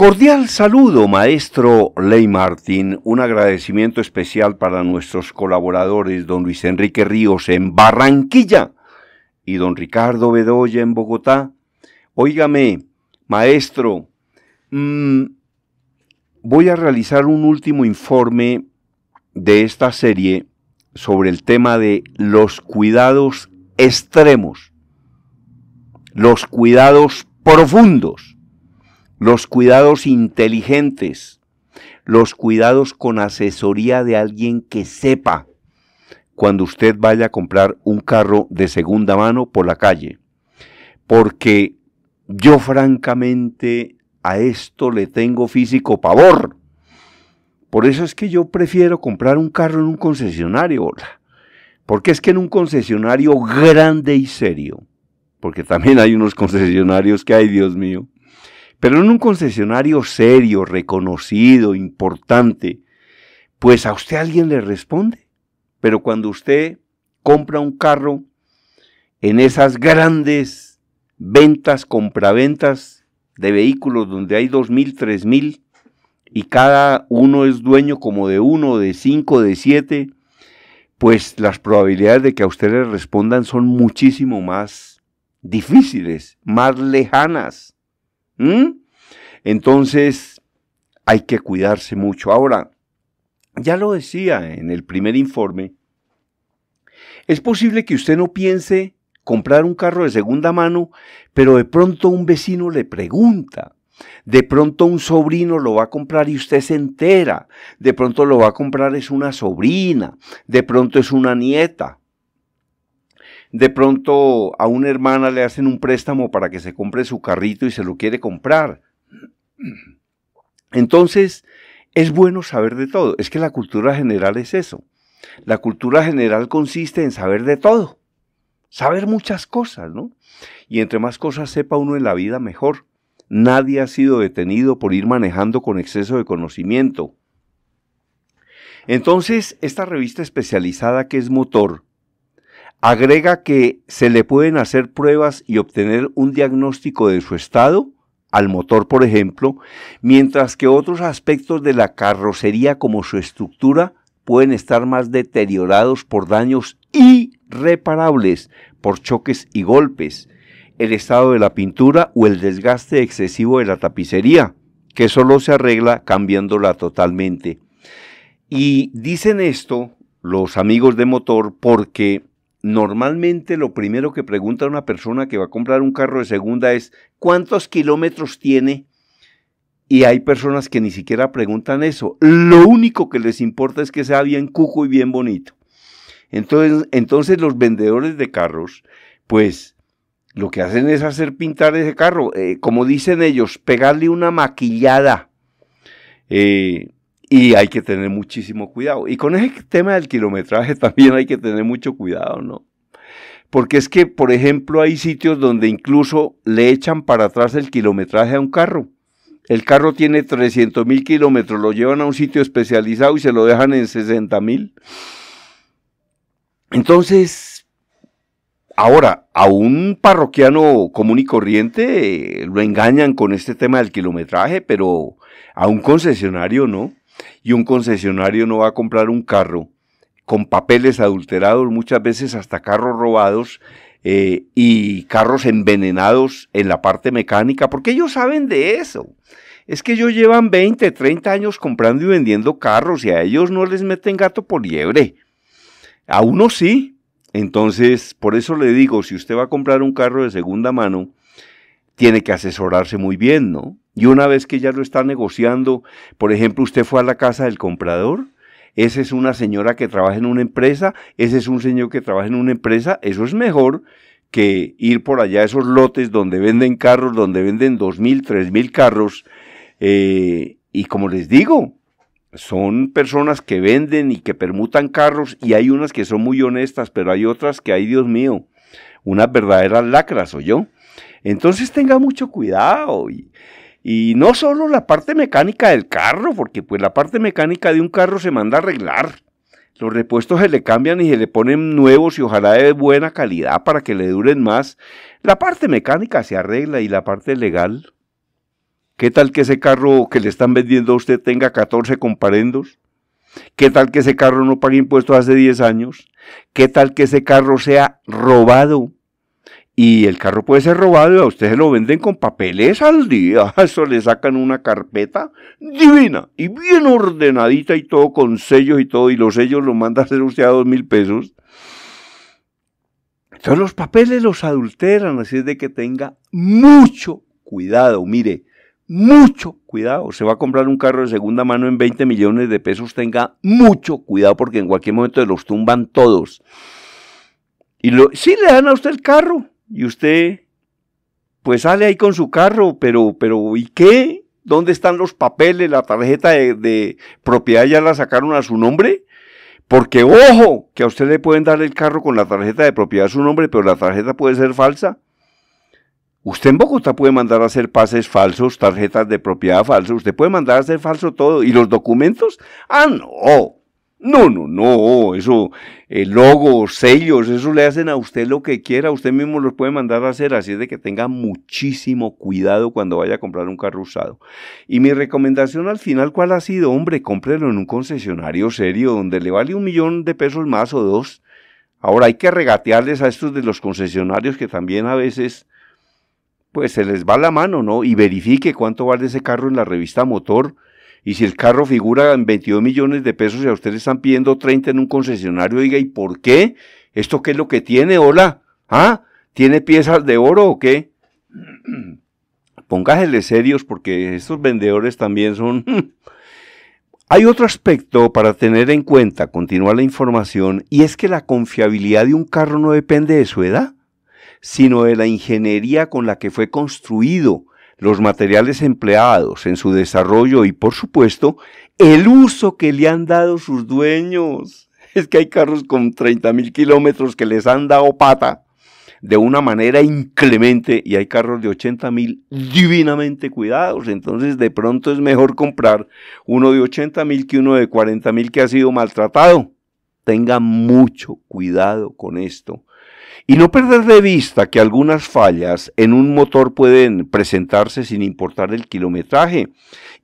Cordial saludo, maestro Ley Martín. Un agradecimiento especial para nuestros colaboradores, don Luis Enrique Ríos en Barranquilla y don Ricardo Bedoya en Bogotá. Óigame, maestro, mm, voy a realizar un último informe de esta serie sobre el tema de los cuidados extremos, los cuidados profundos los cuidados inteligentes, los cuidados con asesoría de alguien que sepa cuando usted vaya a comprar un carro de segunda mano por la calle. Porque yo francamente a esto le tengo físico pavor. Por eso es que yo prefiero comprar un carro en un concesionario, porque es que en un concesionario grande y serio, porque también hay unos concesionarios que hay, Dios mío, pero en un concesionario serio, reconocido, importante, pues a usted alguien le responde. Pero cuando usted compra un carro en esas grandes ventas, compraventas de vehículos donde hay dos mil, tres mil y cada uno es dueño como de uno, de cinco, de siete, pues las probabilidades de que a usted le respondan son muchísimo más difíciles, más lejanas. ¿Mm? Entonces, hay que cuidarse mucho. Ahora, ya lo decía en el primer informe, es posible que usted no piense comprar un carro de segunda mano, pero de pronto un vecino le pregunta, de pronto un sobrino lo va a comprar y usted se entera, de pronto lo va a comprar es una sobrina, de pronto es una nieta, de pronto a una hermana le hacen un préstamo para que se compre su carrito y se lo quiere comprar. Entonces, es bueno saber de todo. Es que la cultura general es eso. La cultura general consiste en saber de todo. Saber muchas cosas, ¿no? Y entre más cosas sepa uno en la vida, mejor. Nadie ha sido detenido por ir manejando con exceso de conocimiento. Entonces, esta revista especializada que es Motor Agrega que se le pueden hacer pruebas y obtener un diagnóstico de su estado al motor, por ejemplo, mientras que otros aspectos de la carrocería como su estructura pueden estar más deteriorados por daños irreparables, por choques y golpes, el estado de la pintura o el desgaste excesivo de la tapicería, que solo se arregla cambiándola totalmente. Y dicen esto los amigos de motor porque Normalmente lo primero que pregunta una persona que va a comprar un carro de segunda es ¿cuántos kilómetros tiene? Y hay personas que ni siquiera preguntan eso. Lo único que les importa es que sea bien cuco y bien bonito. Entonces, entonces los vendedores de carros, pues lo que hacen es hacer pintar ese carro, eh, como dicen ellos, pegarle una maquillada. Eh, y hay que tener muchísimo cuidado. Y con ese tema del kilometraje también hay que tener mucho cuidado, ¿no? Porque es que, por ejemplo, hay sitios donde incluso le echan para atrás el kilometraje a un carro. El carro tiene 300 mil kilómetros, lo llevan a un sitio especializado y se lo dejan en 60 mil. Entonces, ahora, a un parroquiano común y corriente eh, lo engañan con este tema del kilometraje, pero a un concesionario no y un concesionario no va a comprar un carro con papeles adulterados, muchas veces hasta carros robados eh, y carros envenenados en la parte mecánica, porque ellos saben de eso. Es que ellos llevan 20, 30 años comprando y vendiendo carros y a ellos no les meten gato por liebre. A uno sí. Entonces, por eso le digo, si usted va a comprar un carro de segunda mano, tiene que asesorarse muy bien, ¿no? Y una vez que ya lo está negociando, por ejemplo, usted fue a la casa del comprador, esa es una señora que trabaja en una empresa, ese es un señor que trabaja en una empresa, eso es mejor que ir por allá a esos lotes donde venden carros, donde venden dos mil, tres mil carros. Eh, y como les digo, son personas que venden y que permutan carros y hay unas que son muy honestas, pero hay otras que, hay Dios mío, unas verdaderas lacras, Soy yo. Entonces tenga mucho cuidado. Y, y no solo la parte mecánica del carro, porque pues la parte mecánica de un carro se manda a arreglar. Los repuestos se le cambian y se le ponen nuevos y ojalá de buena calidad para que le duren más. La parte mecánica se arregla y la parte legal. ¿Qué tal que ese carro que le están vendiendo a usted tenga 14 comparendos? ¿Qué tal que ese carro no pague impuestos hace 10 años? ¿Qué tal que ese carro sea robado? y el carro puede ser robado y a ustedes lo venden con papeles al día. Eso le sacan una carpeta divina y bien ordenadita y todo con sellos y todo. Y los sellos los manda a hacer usted a dos mil pesos. Entonces los papeles los adulteran, así es de que tenga mucho cuidado. Mire, mucho cuidado. Se va a comprar un carro de segunda mano en 20 millones de pesos. Tenga mucho cuidado porque en cualquier momento los tumban todos. Y si le dan a usted el carro, y usted pues sale ahí con su carro, pero, pero ¿y qué? ¿Dónde están los papeles? La tarjeta de, propiedad ya la sacaron a su nombre. Porque ojo, que a usted le pueden dar el carro con la tarjeta de propiedad a su nombre, pero la tarjeta puede ser falsa. Usted en Bogotá puede mandar a hacer pases falsos, tarjetas de propiedad falsas, usted puede mandar a hacer falso todo. ¿Y los documentos? Ah, no. No, no, no, eso, el eh, logos, sellos, eso le hacen a usted lo que quiera, usted mismo los puede mandar a hacer, así es de que tenga muchísimo cuidado cuando vaya a comprar un carro usado. Y mi recomendación al final, ¿cuál ha sido? Hombre, cómprelo en un concesionario serio, donde le vale un millón de pesos más o dos. Ahora hay que regatearles a estos de los concesionarios que también a veces pues se les va la mano, ¿no? Y verifique cuánto vale ese carro en la revista Motor, y si el carro figura en 22 millones de pesos y a ustedes están pidiendo 30 en un concesionario, diga, ¿y por qué? ¿Esto qué es lo que tiene? Hola. ¿Ah? ¿Tiene piezas de oro o qué? Póngasele serios porque estos vendedores también son... Hay otro aspecto para tener en cuenta, continúa la información, y es que la confiabilidad de un carro no depende de su edad, sino de la ingeniería con la que fue construido, los materiales empleados en su desarrollo y, por supuesto, el uso que le han dado sus dueños. Es que hay carros con 30.000 kilómetros que les han dado pata de una manera inclemente y hay carros de 80.000 divinamente cuidados. Entonces de pronto es mejor comprar uno de 80.000 que uno de 40.000 que ha sido maltratado. Tenga mucho cuidado con esto. Y no perder de vista que algunas fallas en un motor pueden presentarse sin importar el kilometraje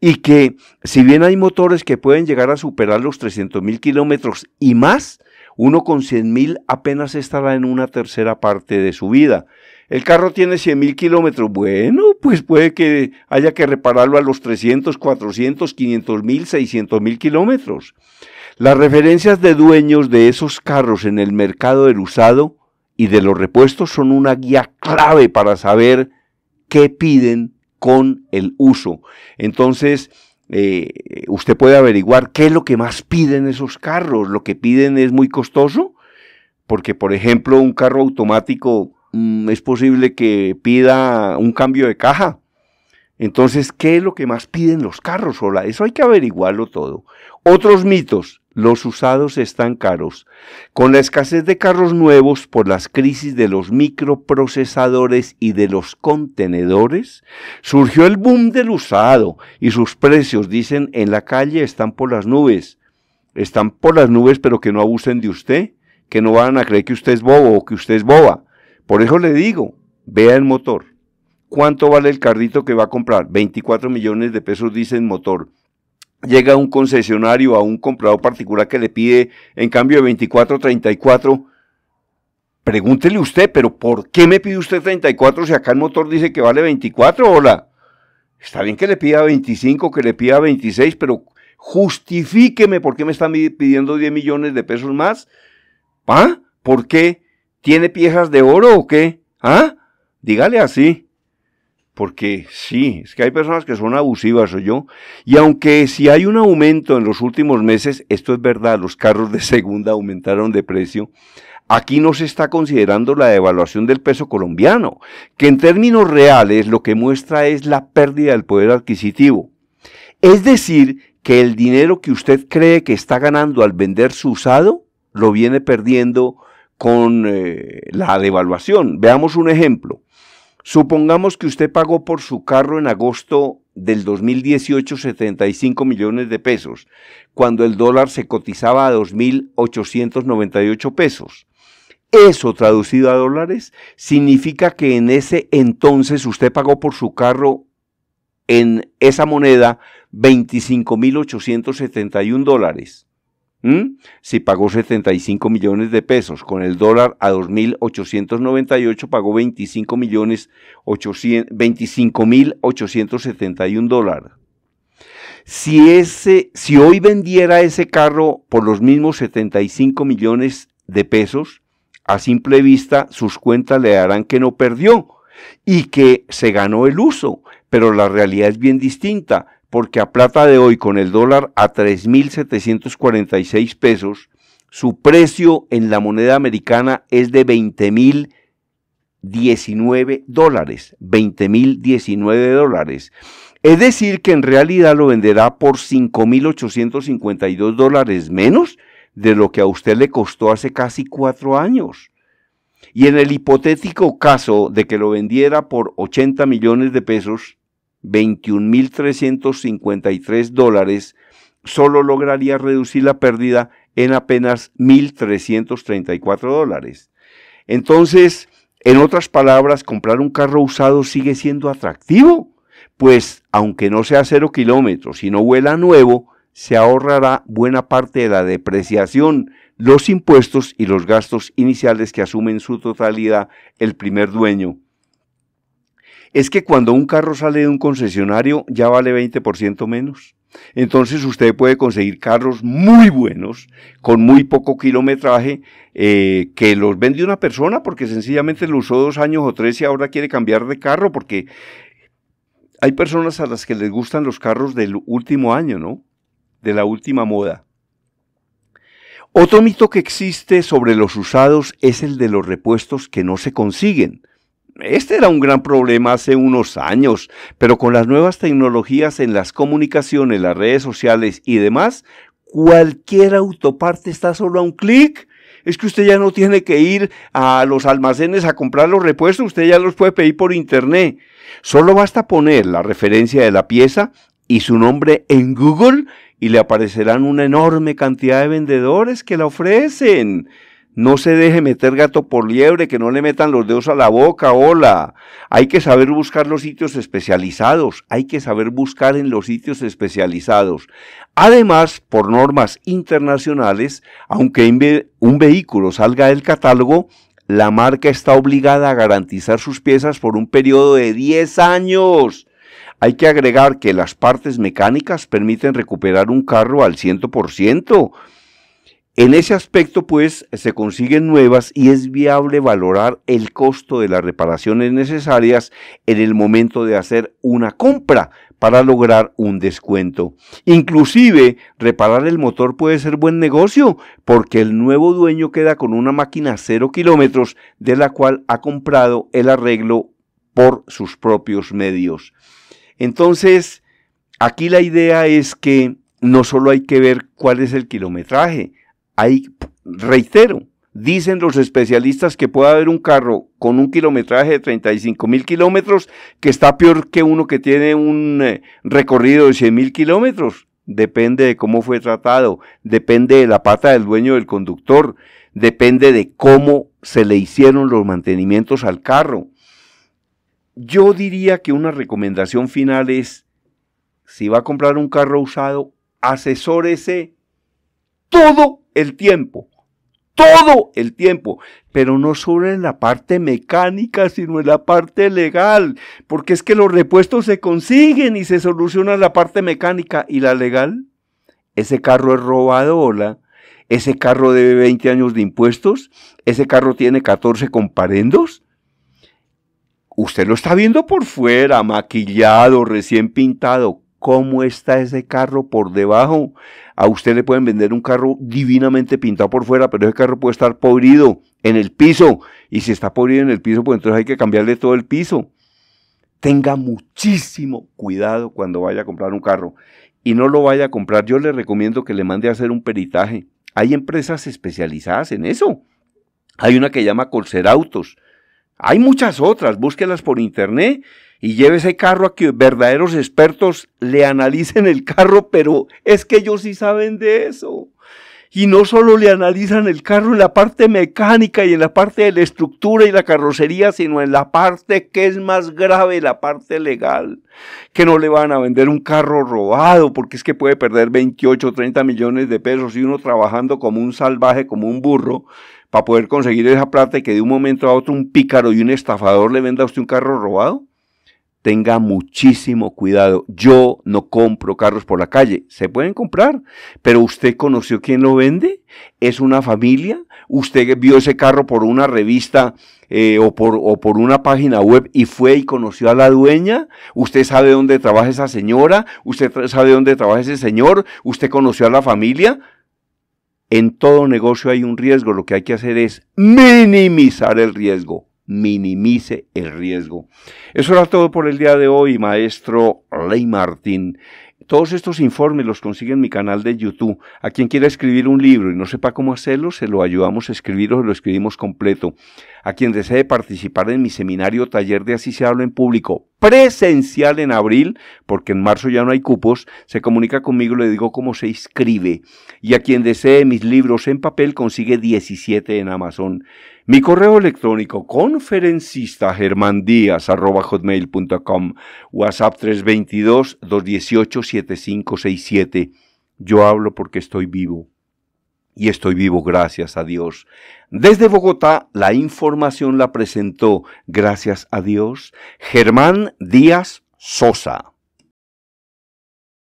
y que si bien hay motores que pueden llegar a superar los 300.000 mil kilómetros y más, uno con 100.000 apenas estará en una tercera parte de su vida. El carro tiene 100.000 mil kilómetros. Bueno, pues puede que haya que repararlo a los 300, 400, 500 600.000 kilómetros. Las referencias de dueños de esos carros en el mercado del usado y de los repuestos son una guía clave para saber qué piden con el uso. Entonces, eh, usted puede averiguar qué es lo que más piden esos carros. Lo que piden es muy costoso, porque por ejemplo un carro automático mm, es posible que pida un cambio de caja. Entonces, ¿qué es lo que más piden los carros? Hola, eso hay que averiguarlo todo. Otros mitos, los usados están caros. Con la escasez de carros nuevos por las crisis de los microprocesadores y de los contenedores, surgió el boom del usado y sus precios, dicen, en la calle están por las nubes. Están por las nubes, pero que no abusen de usted, que no van a creer que usted es bobo o que usted es boba. Por eso le digo, vea el motor. ¿Cuánto vale el carrito que va a comprar? 24 millones de pesos, dicen motor llega un concesionario a un comprador particular que le pide en cambio de 24, 34, pregúntele usted, pero ¿por qué me pide usted 34 si acá el motor dice que vale 24? Hola. Está bien que le pida 25, que le pida 26, pero justifíqueme por qué me están pidiendo 10 millones de pesos más. ¿Ah? ¿Por qué? ¿Tiene piezas de oro o qué? ¿Ah? Dígale así porque sí, es que hay personas que son abusivas, soy yo, y aunque si hay un aumento en los últimos meses, esto es verdad, los carros de segunda aumentaron de precio, aquí no se está considerando la devaluación del peso colombiano, que en términos reales lo que muestra es la pérdida del poder adquisitivo. Es decir, que el dinero que usted cree que está ganando al vender su usado, lo viene perdiendo con eh, la devaluación. Veamos un ejemplo. Supongamos que usted pagó por su carro en agosto del 2018 75 millones de pesos, cuando el dólar se cotizaba a 2.898 pesos. Eso traducido a dólares significa que en ese entonces usted pagó por su carro en esa moneda 25.871 dólares. ¿Mm? Si pagó 75 millones de pesos, con el dólar a 2.898 pagó millones 25.871 dólares. Si, ese, si hoy vendiera ese carro por los mismos 75 millones de pesos, a simple vista sus cuentas le darán que no perdió y que se ganó el uso, pero la realidad es bien distinta porque a plata de hoy con el dólar a 3.746 pesos, su precio en la moneda americana es de 20.019 dólares. 20.019 dólares. Es decir, que en realidad lo venderá por 5.852 dólares menos de lo que a usted le costó hace casi cuatro años. Y en el hipotético caso de que lo vendiera por 80 millones de pesos, 21.353 dólares, solo lograría reducir la pérdida en apenas 1.334 dólares. Entonces, en otras palabras, comprar un carro usado sigue siendo atractivo, pues aunque no sea cero kilómetros y no vuela nuevo, se ahorrará buena parte de la depreciación, los impuestos y los gastos iniciales que asume en su totalidad el primer dueño es que cuando un carro sale de un concesionario ya vale 20% menos. Entonces usted puede conseguir carros muy buenos, con muy poco kilometraje, eh, que los vende una persona porque sencillamente lo usó dos años o tres y ahora quiere cambiar de carro porque hay personas a las que les gustan los carros del último año, ¿no? De la última moda. Otro mito que existe sobre los usados es el de los repuestos que no se consiguen. Este era un gran problema hace unos años, pero con las nuevas tecnologías en las comunicaciones, las redes sociales y demás, cualquier autoparte está solo a un clic. Es que usted ya no tiene que ir a los almacenes a comprar los repuestos, usted ya los puede pedir por internet. Solo basta poner la referencia de la pieza y su nombre en Google y le aparecerán una enorme cantidad de vendedores que la ofrecen. No se deje meter gato por liebre, que no le metan los dedos a la boca, hola. Hay que saber buscar los sitios especializados, hay que saber buscar en los sitios especializados. Además, por normas internacionales, aunque un vehículo salga del catálogo, la marca está obligada a garantizar sus piezas por un periodo de 10 años. Hay que agregar que las partes mecánicas permiten recuperar un carro al 100%. En ese aspecto, pues, se consiguen nuevas y es viable valorar el costo de las reparaciones necesarias en el momento de hacer una compra para lograr un descuento. Inclusive, reparar el motor puede ser buen negocio porque el nuevo dueño queda con una máquina cero kilómetros de la cual ha comprado el arreglo por sus propios medios. Entonces, aquí la idea es que no solo hay que ver cuál es el kilometraje, Ahí, reitero, dicen los especialistas que puede haber un carro con un kilometraje de 35 mil kilómetros que está peor que uno que tiene un eh, recorrido de 100 mil kilómetros. Depende de cómo fue tratado, depende de la pata del dueño del conductor, depende de cómo se le hicieron los mantenimientos al carro. Yo diría que una recomendación final es, si va a comprar un carro usado, asesórese todo el tiempo, todo el tiempo, pero no solo en la parte mecánica, sino en la parte legal, porque es que los repuestos se consiguen y se soluciona la parte mecánica y la legal. Ese carro es robado, hola. Ese carro debe 20 años de impuestos. Ese carro tiene 14 comparendos. Usted lo está viendo por fuera, maquillado, recién pintado cómo está ese carro por debajo. A usted le pueden vender un carro divinamente pintado por fuera, pero ese carro puede estar podrido en el piso. Y si está podrido en el piso, pues entonces hay que cambiarle todo el piso. Tenga muchísimo cuidado cuando vaya a comprar un carro. Y no lo vaya a comprar. Yo le recomiendo que le mande a hacer un peritaje. Hay empresas especializadas en eso. Hay una que llama Colser Autos. Hay muchas otras. Búsquelas por internet y lleve ese carro a que verdaderos expertos le analicen el carro, pero es que ellos sí saben de eso. Y no solo le analizan el carro en la parte mecánica y en la parte de la estructura y la carrocería, sino en la parte que es más grave, la parte legal. Que no le van a vender un carro robado, porque es que puede perder 28, o 30 millones de pesos y uno trabajando como un salvaje, como un burro, para poder conseguir esa plata y que de un momento a otro un pícaro y un estafador le venda a usted un carro robado tenga muchísimo cuidado. Yo no compro carros por la calle. Se pueden comprar, pero usted conoció quién lo vende. Es una familia. Usted vio ese carro por una revista eh, o por una página web y fue y conoció a la dueña. Usted sabe dónde trabaja esa señora. Usted sabe dónde trabaja ese señor. Usted conoció a la familia. En todo negocio hay un riesgo. Lo que hay que hacer es minimizar el riesgo minimice el riesgo. Eso era todo por el día de hoy, maestro Ley Martín. Todos estos informes los consigue en mi canal de YouTube. A quien quiera escribir un libro y no sepa cómo hacerlo, se lo ayudamos a escribir o lo escribimos completo. A quien desee participar en mi seminario taller de Así se habla en público presencial en abril, porque en marzo ya no hay cupos, se comunica conmigo y le digo cómo se inscribe. Y a quien desee mis libros en papel, consigue 17 en Amazon. Mi correo electrónico conferencista hotmail.com WhatsApp 322-218-7567. Yo hablo porque estoy vivo y estoy vivo gracias a Dios. Desde Bogotá la información la presentó, gracias a Dios, Germán Díaz Sosa.